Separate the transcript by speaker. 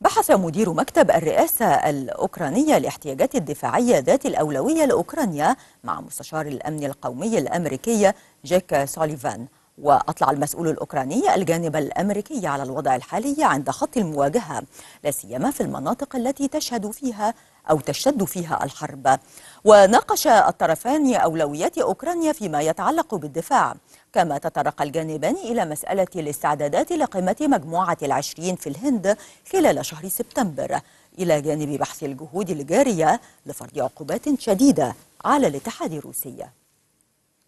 Speaker 1: بحث مدير مكتب الرئاسة الأوكرانية الاحتياجات الدفاعية ذات الأولوية لأوكرانيا مع مستشار الأمن القومي الأمريكي جيك سوليفان وأطلع المسؤول الأوكراني الجانب الأمريكي على الوضع الحالي عند خط المواجهة لا سيما في المناطق التي تشهد فيها أو تشتد فيها الحرب وناقش الطرفان أولويات أوكرانيا فيما يتعلق بالدفاع كما تطرق الجانبان إلى مسألة الاستعدادات لقمة مجموعة العشرين في الهند خلال شهر سبتمبر إلى جانب بحث الجهود الجارية لفرض عقوبات شديدة على الاتحاد الروسي